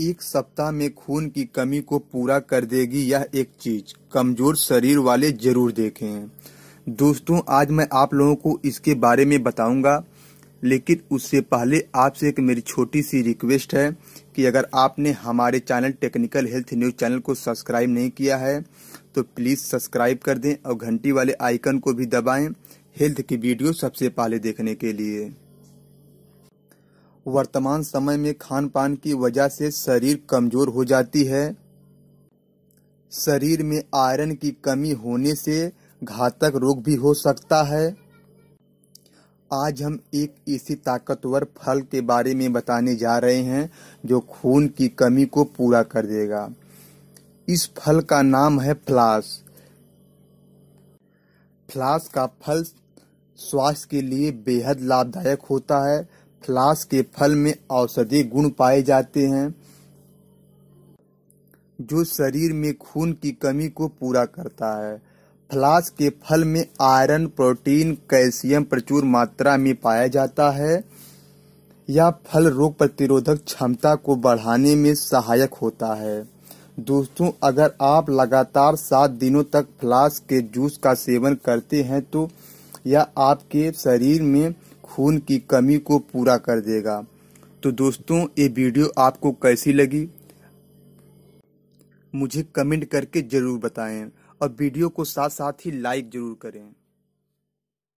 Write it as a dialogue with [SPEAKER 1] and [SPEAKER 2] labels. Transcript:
[SPEAKER 1] एक सप्ताह में खून की कमी को पूरा कर देगी यह एक चीज कमजोर शरीर वाले जरूर देखें दोस्तों आज मैं आप लोगों को इसके बारे में बताऊंगा लेकिन उससे पहले आपसे एक मेरी छोटी सी रिक्वेस्ट है कि अगर आपने हमारे channel technical health news channel को सब्सक्राइब नहीं किया है तो प्लीज़ सब्सक्राइब कर दें और घंटी वाले आइकन को भी दबाएं हेल्थ की वीडियो सबसे पहले देखने के लिए वर्तमान समय में खान पान की वजह से शरीर कमज़ोर हो जाती है शरीर में आयरन की कमी होने से घातक रोग भी हो सकता है आज हम एक ऐसी ताकतवर फल के बारे में बताने जा रहे हैं जो खून की कमी को पूरा कर देगा इस फल का नाम है फ्लास फ्लास का फल स्वास्थ्य के लिए बेहद लाभदायक होता है फ्लास के फल में औषधि गुण पाए जाते हैं जो शरीर में खून की कमी को पूरा करता है फ्लास के फल में आयरन प्रोटीन कैल्शियम प्रचुर मात्रा में पाया जाता है यह फल रोग प्रतिरोधक क्षमता को बढ़ाने में सहायक होता है दोस्तों अगर आप लगातार सात दिनों तक फ्लास के जूस का सेवन करते हैं तो यह आपके शरीर में खून की कमी को पूरा कर देगा तो दोस्तों ये वीडियो आपको कैसी लगी मुझे कमेंट करके ज़रूर बताएं और वीडियो को साथ साथ ही लाइक ज़रूर करें